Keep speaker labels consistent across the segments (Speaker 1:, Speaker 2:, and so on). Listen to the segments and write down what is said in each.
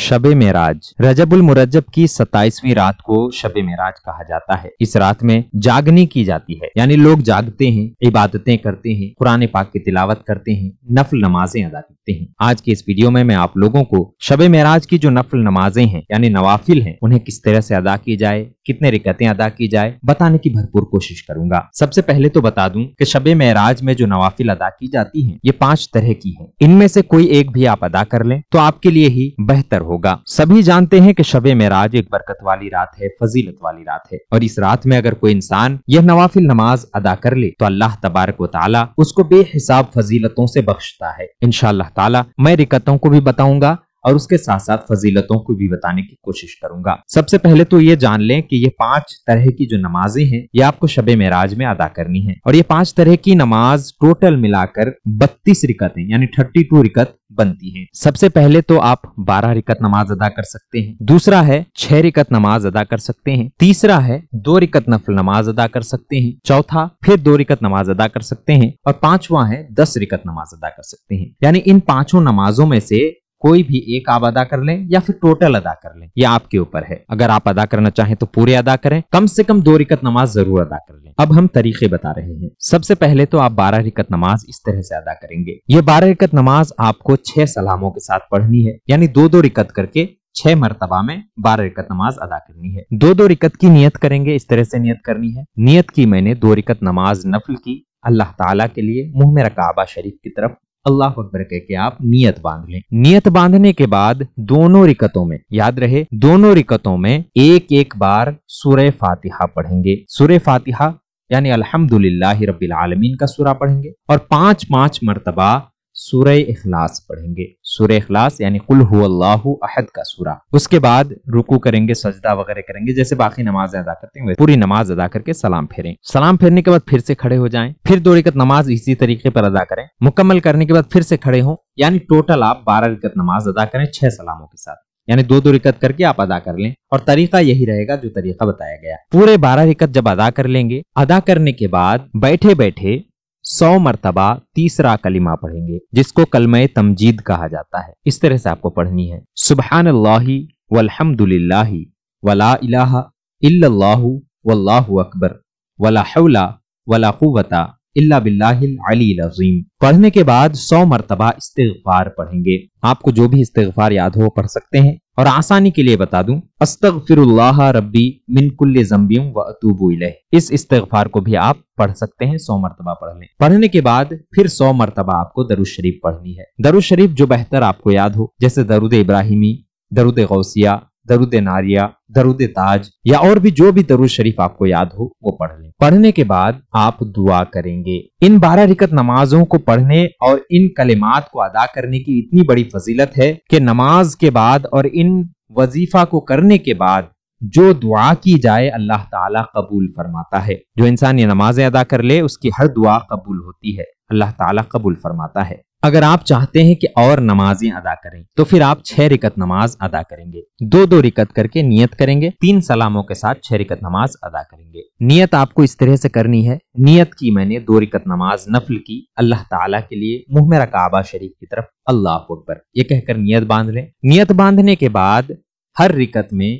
Speaker 1: शबे मेराज रजबुल मुरजब की सताइसवीं रात को शब मेराज कहा जाता है इस रात में जागनी की जाती है यानी लोग जागते हैं इबादतें करते हैं कुरान पाक की तिलावत करते हैं नफल नमाजें अदा करते हैं आज के इस वीडियो में मैं आप लोगों को शबे मेराज की जो नफल नमाजें हैं यानी नवाफिल हैं उन्हें किस तरह से अदा की जाए कितने रिकतें अदा की जाए बताने की भरपूर कोशिश करूंगा सबसे पहले तो बता दूं कि शबे महराज में जो नवाफिल अदा की जाती हैं ये पांच तरह की हैं इनमें से कोई एक भी आप अदा कर लें तो आपके लिए ही बेहतर बेहतर होगा सभी जानते हैं कि शबे महराज एक बरकत वाली रात है फजीलत वाली रात है और इस रात में अगर कोई इंसान यह नवाफिल नमाज अदा कर ले तो अल्लाह तबारक वाला उसको बेहिसाब फजीलतों से बख्शता है इन मैं रिकतों को भी बताऊंगा और उसके साथ साथ फजीलतों को भी बताने की कोशिश करूंगा सबसे पहले तो ये जान लें कि ये पांच तरह की जो नमाजें हैं ये आपको शब महराज में अदा करनी है और ये पांच तरह की नमाज टोटल मिलाकर बत्तीस रिकतें यानी थर्टी टू रिकत बनती है सबसे पहले तो आप 12 रिकत नमाज अदा कर सकते हैं दूसरा है छह रिकत नमाज अदा कर सकते हैं तीसरा है दो रिकत नफल नमाज अदा कर सकते हैं चौथा फिर दो रिकत नमाज अदा कर सकते हैं और पांचवा है दस रिकत नमाज अदा कर सकते हैं यानी इन पांचों नमाजों में से कोई भी एक आप अदा कर लें या फिर टोटल अदा कर लें ये आपके ऊपर है अगर आप अदा करना चाहें तो पूरे अदा करें कम से कम दो रिकत नमाज जरूर अदा कर लें अब हम तरीके बता रहे हैं सबसे पहले तो आप बारह रिकत नमाज इस तरह से अदा करेंगे ये बारह रिकत नमाज आपको छह सलामों के साथ पढ़नी है यानी दो दो रिकत करके छह मरतबा में बारह रिकत नमाज अदा करनी है दो दो रिकत की नियत करेंगे इस तरह से नियत करनी है नियत की मैंने दो रिकत नमाज नफल की अल्लाह ताला के लिए मुंह में रकाबा शरीफ की तरफ अल्लाह अकबर कह के आप नियत बांध लें नियत बांधने के बाद दोनों रिकतों में याद रहे दोनों रिकतों में एक एक बार सुरह फातिहा पढ़ेंगे सुरह फातिहा यानी अल्हम्दुलिल्लाह आलमीन का सुरा पढ़ेंगे और पांच पांच मरतबा सूर्य इखलास पढ़ेंगे सूर्य इखलास यानी कुल हुल्लाह अहद का सूरा उसके बाद रुकू करेंगे सजदा वगैरह करेंगे जैसे बाकी नमाज अदा करते हैं पूरी नमाज अदा करके सलाम फेरें सलाम फेरने के बाद फिर से खड़े हो जाएं फिर दो रिकत नमाज इसी तरीके पर अदा करें मुकम्मल करने के बाद फिर से खड़े हों यानी टोटल आप बारह रिकत नमाज अदा करें छह सलामों के साथ यानी दो दो रिकत करके आप अदा कर लें और तरीका यही रहेगा जो तरीका बताया गया पूरे बारह रिकत जब अदा कर लेंगे अदा करने के बाद बैठे बैठे सौ मरतबा तीसरा कलिमा पढ़ेंगे जिसको कलम तमजीद कहा जाता है इस तरह से आपको पढ़नी है सुबहान वल्हमदुल्ला वला इलाहा वल्लाहु अकबर वला हौला वला कुवता इल्ला पढ़ने के बाद सौ मरतबा इस्तफार पढ़ेंगे आपको जो भी इस्तफार याद हो पढ़ सकते हैं और आसानी के लिए बता दूं अस्तग फिर रबी मिनकुल्ल जम्बियम व अतूबू इस इस्तार को भी आप पढ़ सकते हैं सौ मरतबा पढ़ लें पढ़ने के बाद फिर सौ मरतबा आपको दरुज शरीफ पढ़नी है दरुज शरीफ जो बेहतर आपको याद हो जैसे दरुद इब्राहिमी दरुद गौसिया दरुद नारिया दरुद ताज या और भी जो भी दरुद शरीफ आपको याद हो वो पढ़ लें पढ़ने के बाद आप दुआ करेंगे इन बारह रिकत नमाजों को पढ़ने और इन कलिमात को अदा करने की इतनी बड़ी फजीलत है कि नमाज के बाद और इन वजीफा को करने के बाद जो दुआ की जाए अल्लाह ताला कबूल फरमाता है जो इंसान ये नमाजें अदा कर ले उसकी हर दुआ कबूल होती है अल्लाह ताला कबूल फरमाता है अगर आप चाहते हैं कि और नमाजें अदा करें तो फिर आप छह रिकत नमाज अदा करेंगे दो दो रिकत करके नियत करेंगे तीन सलामों के साथ छह रिकत नमाज अदा करेंगे नियत आपको इस तरह से करनी है नियत की मैंने दो रिकत नमाज नफल की अल्लाह ताला के लिए मुंह मेरा काबा शरीफ की तरफ अल्लाह अकबर ये कहकर नियत बांध लें नियत बांधने के बाद हर रिकत में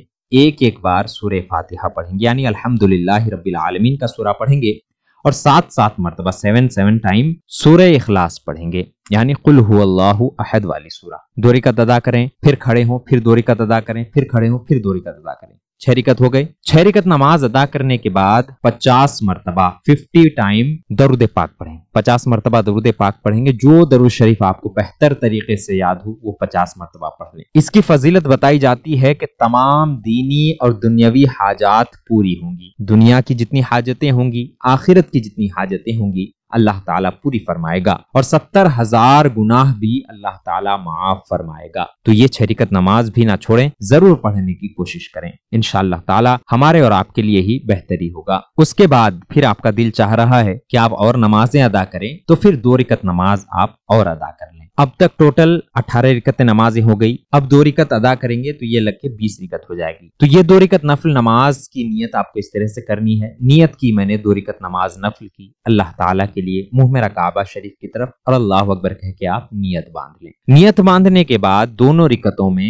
Speaker 1: एक एक बार सूर्य फातिहा पढ़ेंगे यानी अल्हम्दुलिल्लाह रब्बिल आलमीन का सूरा पढ़ेंगे और सात सात मरतबा सेवन सेवन टाइम सूर्य इखलास पढ़ेंगे यानी कुल अहद वाली सूरा दोरी का ददा करें फिर खड़े हों फिर दोरी का ददा करें फिर खड़े हों फिर दोरी का ददा करें छह रिकत हो गए छह रिकत नमाज अदा करने के बाद पचास मरतबा फिफ्टी टाइम दरुद पाक पढ़ें पचास मरतबा दरुद पाक पढ़ेंगे जो दरुद शरीफ आपको बेहतर तरीके से याद हो वो पचास मरतबा पढ़ लें इसकी फजीलत बताई जाती है कि तमाम दीनी और दुनियावी हाजात पूरी होंगी दुनिया की जितनी हाजतें होंगी आखिरत की जितनी हाजतें होंगी अल्लाह ताला पूरी फरमाएगा और सत्तर हजार गुनाह भी अल्लाह ताला माफ फरमाएगा तो ये छरिकत नमाज भी ना छोड़ें जरूर पढ़ने की कोशिश करें इनशाला ताला हमारे और आपके लिए ही बेहतरी होगा उसके बाद फिर आपका दिल चाह रहा है कि आप और नमाजें अदा करें तो फिर दो रिकत नमाज आप और अदा कर लें अब तक टोटल 18 रिकतें नमाजें हो गई अब दो रिकत अदा करेंगे तो ये लग के बीस रिकत हो जाएगी तो ये दो रिकत नफल नमाज की नीयत आपको इस तरह से करनी है नीयत की मैंने दो रिकत नमाज नफल की अल्लाह ताला के लिए मुंह मेरा काबा शरीफ की तरफ और अल्लाह अकबर कह के आप नीयत बांध लें नीयत बांधने के बाद दोनों रिकतों में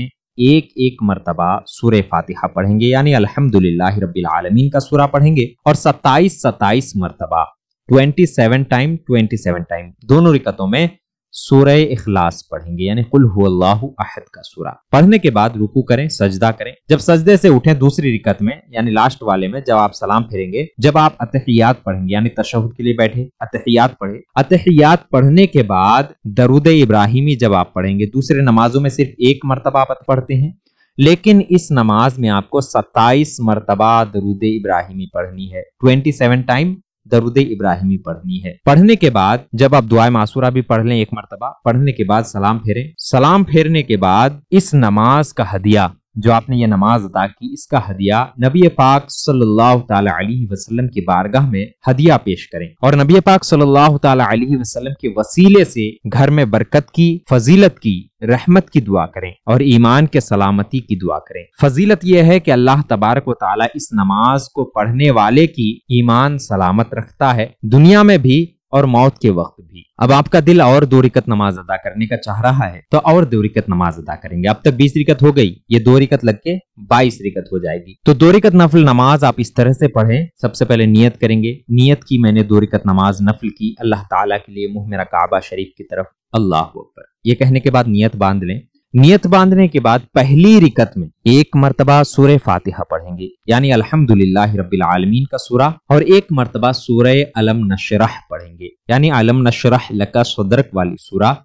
Speaker 1: एक एक मरतबा सुर फातिहा पढ़ेंगे यानी अलहमदुल्ला रबी आलमीन का सूरा पढ़ेंगे और सत्ताईस सत्ताईस मरतबा twenty seven time twenty seven time दोनों रिकतों में सूरह इखलास पढ़ेंगे यानी कुल हुल्लाहु अहद का सूरा पढ़ने के बाद रुकू करें सजदा करें जब सजदे से उठें दूसरी रिकत में यानी लास्ट वाले में जब आप सलाम फेरेंगे जब आप अतहियात पढ़ेंगे यानी तशहद के लिए बैठे अतहियात पढ़े अतहियात पढ़ने के बाद दरुद इब्राहिमी जब आप पढ़ेंगे दूसरे नमाजों में सिर्फ एक मरतबा आप पढ़ते हैं लेकिन इस नमाज में आपको 27 मरतबा दरुद इब्राहिमी पढ़नी है 27 टाइम दरुद इब्राहिमी पढ़नी है पढ़ने के बाद जब आप दुआ मासूरा भी पढ़ लें एक मरतबा पढ़ने के बाद सलाम फेरें सलाम फेरने के बाद इस नमाज का हदिया जो आपने यह नमाज अदा की इसका हदिया नबी पाक सल्लल्लाहु अलैहि वसल्लम की बारगाह में हदिया पेश करें और नबी पाक सल्लल्लाहु अलैहि वसल्लम के वसीले से घर में बरकत की फजीलत की रहमत की दुआ करें और ईमान के सलामती की दुआ करें फजीलत यह है कि अल्लाह तबारक ताला इस नमाज को पढ़ने वाले की ईमान सलामत रखता है दुनिया में भी और मौत के वक्त भी अब आपका दिल और दो रिकत नमाज अदा करने का चाह रहा है तो और दो रिकत नमाज अदा करेंगे अब तक बीस रिकत हो गई ये दो रिकत लग के बाईस रिकत हो जाएगी तो दो रिकत नफल नमाज आप इस तरह से पढ़ें सबसे पहले नियत करेंगे नियत की मैंने दो रिकत नमाज नफल की अल्लाह ताला के लिए मुंह मेरा काबा शरीफ की तरफ अल्लाह अकबर ये कहने के बाद नियत बांध लें नियत बांधने के बाद पहली रिकत में एक मरतबा सूर्य फातिहा पढ़ेंगे यानी अल्हम्दुलिल्लाह रब्बिल आलमीन का सूरा और एक मरतबा सूर्य अलम नशरह पढ़ेंगे यानी अलम नशरह लका सदरक वाली सूरा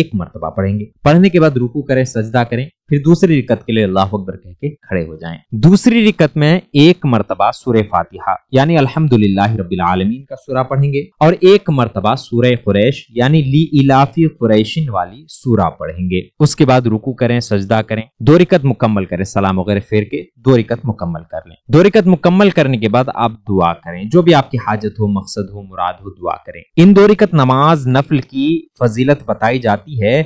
Speaker 1: एक मरतबा पढ़ेंगे पढ़ने के बाद रुकू करें सजदा करें फिर दूसरी रिकत के लिए अल्लाह अकबर कह के खड़े हो जाएं। दूसरी रिकत में एक मरतबा सूर्य फातिहा यानी अल्हम्दुलिल्लाह रब्बिल आलमीन का सूरा पढ़ेंगे और एक मरतबा सूर्य कुरैश यानी ली इलाफी कुरैशिन वाली सूरा पढ़ेंगे उसके बाद रुकू करें सजदा करें दो रिकत मुकम्मल करें सलाम वगैरह फेर के दो रिकत मुकम्मल कर लें दो रिकत मुकम्मल करने के बाद आप दुआ करें जो भी आपकी हाजत हो मकसद हो मुराद हो दुआ करें इन दो रिकत नमाज नफल की फजीलत बताई जाती है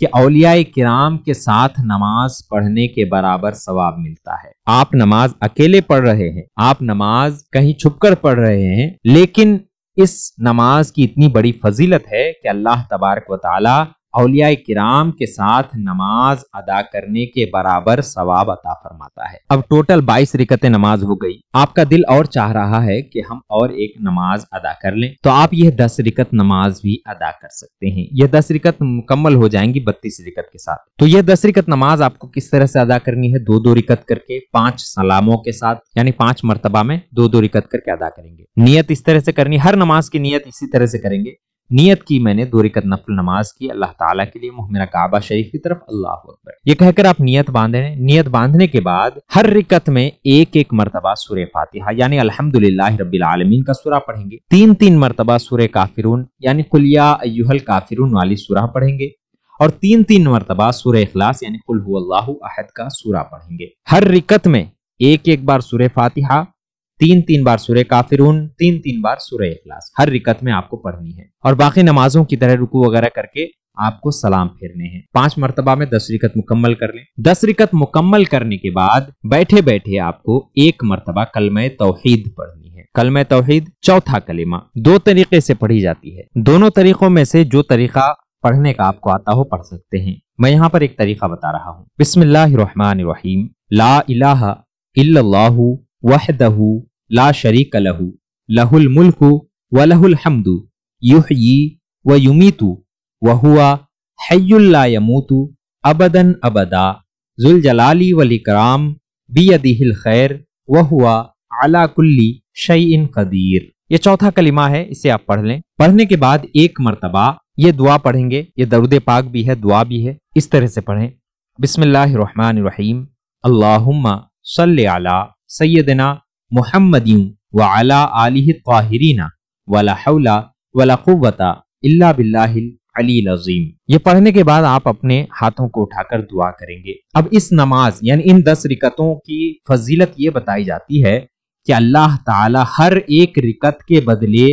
Speaker 1: कि अलिया कराम के साथ नमाज पढ़ने के बराबर सवाब मिलता है आप नमाज अकेले पढ़ रहे हैं आप नमाज कहीं छुपकर पढ़ रहे हैं लेकिन इस नमाज की इतनी बड़ी फजीलत है कि अल्लाह तबारक वाली अलिया किराम के साथ नमाज अदा करने के बराबर सवाब अता फरमाता है अब टोटल 22 रिकतें नमाज हो गई आपका दिल और चाह रहा है कि हम और एक नमाज अदा कर लें तो आप यह 10 रिकत नमाज भी अदा कर सकते हैं यह 10 रिकत मुकम्मल हो जाएंगी 32 रिकत के साथ तो यह 10 रिकत नमाज आपको किस तरह से अदा करनी है दो दो रिकत करके पांच सलामों के साथ यानी पांच मरतबा में दो दो रिकत करके अदा करेंगे नीयत इस तरह से करनी हर नमाज की नीयत इसी तरह से करेंगे नियत की मैंने दो रिकत नफल नमाज की अल्लाह ताला के लिए मेरा काबा शरीफ की तरफ अल्लाह अकबर ये कहकर आप नियत बांधे नियत बांधने के बाद हर रिकत में एक एक मरतबा सूर्य फातिहा यानी अल्हम्दुलिल्लाह रबी आलमीन का सूरा पढ़ेंगे तीन तीन मरतबा सूर्य काफिरून यानी कुलिया अयुहल काफिरून वाली सूरा पढ़ेंगे और तीन तीन मरतबा सूर्य अखलास यानी कुल्हू अल्लाह अहद का सूरा पढ़ेंगे हर रिकत में एक एक बार सूर्य फातिहा तीन तीन बार सूर्य काफिरून तीन तीन बार सुरह इखलास हर रिकत में आपको पढ़नी है और बाकी नमाजों की तरह रुकू वगैरह करके आपको सलाम फेरने हैं पांच मरतबा में दस रिकत मुकम्मल कर लें दस रिकत मुकम्मल करने के बाद बैठे बैठे आपको एक मरतबा कलम तोहहीद पढ़नी है कलम तोहहीद चौथा कलिमा दो तरीके से पढ़ी जाती है दोनों तरीकों में से जो तरीका पढ़ने का आपको आता हो पढ़ सकते हैं मैं यहाँ पर एक तरीका बता रहा हूँ रहीम ला इलाहा इल्लल्लाहु वहदहु ला शरीक लहू लहुल मुल्कु व लहुल हमदु युहयी व युमीतु वहुआ हुआ यमूतु अबदन अबदा जुल जलाली वल बियदिहिल खैर व हुआ कुल्ली कुल्ली शईन कदीर ये चौथा कलिमा है इसे आप पढ़ लें पढ़ने के बाद एक मरतबा ये दुआ पढ़ेंगे ये दरुद पाक भी है दुआ भी है इस तरह से पढ़ें बिस्मिल्लाहिर्रहमानिर्रहीम अल्लाहुम्मा सल्ले अला सैयदना मोहम्मद ये पढ़ने के बाद आप अपने हाथों को उठाकर दुआ करेंगे अब इस नमाज यानी इन दस रिकतों की फजीलत ये बताई जाती है कि अल्लाह ताला हर एक रिकत के बदले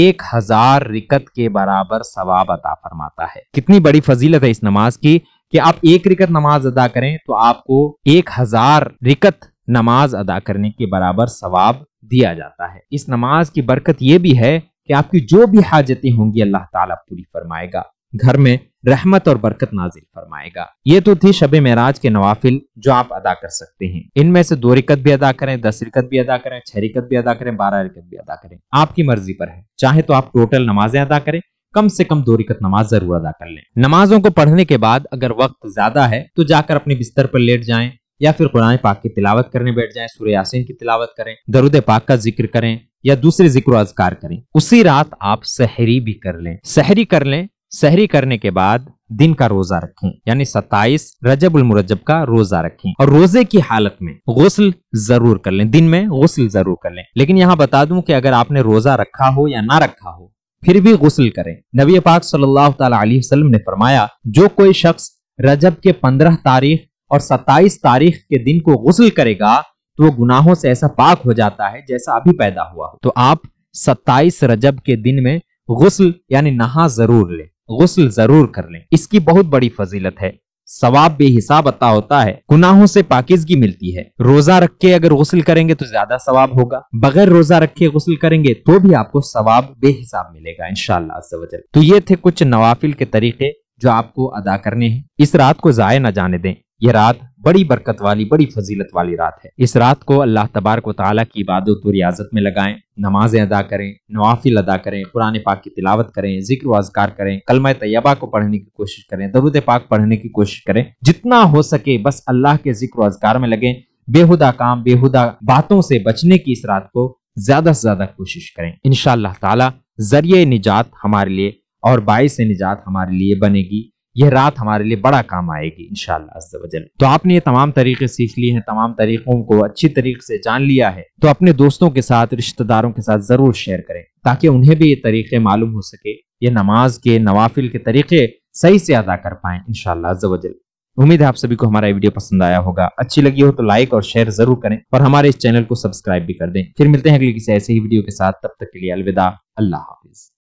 Speaker 1: एक हजार रिकत के बराबर सवाब अता फरमाता है कितनी बड़ी फजीलत है इस नमाज की कि आप एक रिकत नमाज अदा करें तो आपको एक हजार रिकत नमाज अदा करने के बराबर सवाब दिया जाता है इस नमाज की बरकत यह भी है कि आपकी जो भी हाजतें होंगी अल्लाह ताला पूरी फरमाएगा घर में रहमत और बरकत नाजिल फरमाएगा ये तो थी शब महराज के नवाफिल जो आप अदा कर सकते हैं इनमें से दो रिकत भी अदा करें दस रिकत भी अदा करें छह रिकत भी अदा करें बारह रिकत भी अदा करें आपकी मर्जी पर है चाहे तो आप टोटल नमाजें अदा करें कम से कम दो रिकत नमाज जरूर अदा कर लें नमाजों को पढ़ने के बाद अगर वक्त ज्यादा है तो जाकर अपने बिस्तर पर लेट जाएं या फिर कुरान पाक की तिलावत करने बैठ जाए सूर्य यासिन की तिलावत करें दरुद पाक का जिक्र करें या दूसरे जिक्र अजकार करें उसी रात आप सहरी भी कर लें सहरी कर लें सहरी करने के बाद दिन का रोजा रखें यानी सत्ताईस रजब उल मुरजब का रोजा रखें और रोजे की हालत में गसल जरूर कर लें दिन में गसल जरूर कर लें लेकिन यहाँ बता दूं कि अगर आपने रोजा रखा हो या ना रखा हो फिर भी गसल करें नबी पाक सल्लल्लाहु अलैहि वसल्लम ने फरमाया जो कोई शख्स रजब के पंद्रह तारीख और 27 तारीख के दिन को गुसल करेगा तो वो गुनाहों से ऐसा पाक हो जाता है जैसा अभी पैदा हुआ हो तो आप 27 रजब के दिन में गुसल यानी नहा जरूर लें गुसल जरूर कर लें इसकी बहुत बड़ी फजीलत है सवाब बेहिसाब अता होता है गुनाहों से पाकिजगी मिलती है रोजा रख के अगर गुसल करेंगे तो ज्यादा सवाब होगा बगैर रोजा रखे गुसल करेंगे तो भी आपको सवाब बेहिसाब मिलेगा इनशाला तो ये थे कुछ नवाफिल के तरीके जो आपको अदा करने हैं इस रात को जाए न जाने दें यह रात बड़ी बरकत वाली बड़ी फजीलत वाली रात है इस रात को अल्लाह तबारक वाली की इबादत और रियाजत में लगाएं नमाजें अदा करें नवाफिल अदा करें पुराने पाक की तिलावत करें जिक्र अजगार करें कलमा तैयबा को पढ़ने की कोशिश करें दरुद पाक पढ़ने की कोशिश करें जितना हो सके बस अल्लाह के जिक्र अजगार में लगें बेहुदा काम बेहुदा बातों से बचने की इस रात को ज्यादा से ज्यादा कोशिश करें इन ताला जरिए निजात हमारे लिए और बायस निजात हमारे लिए बनेगी यह रात हमारे लिए बड़ा काम आएगी इनशाला तो आपने ये तमाम तरीके सीख लिए हैं तमाम तरीकों को अच्छी तरीके से जान लिया है तो अपने दोस्तों के साथ रिश्तेदारों के साथ जरूर शेयर करें ताकि उन्हें भी ये तरीके मालूम हो सके ये नमाज के नवाफिल के तरीके सही से अदा कर पाए इनशालाजल उम्मीद है आप सभी को हमारा वीडियो पसंद आया होगा अच्छी लगी हो तो लाइक और शेयर जरूर करें और हमारे इस चैनल को सब्सक्राइब भी कर दें फिर मिलते हैं अगले किसी ऐसे ही वीडियो के साथ तब तक के लिए अलविदा अल्लाह हाफिज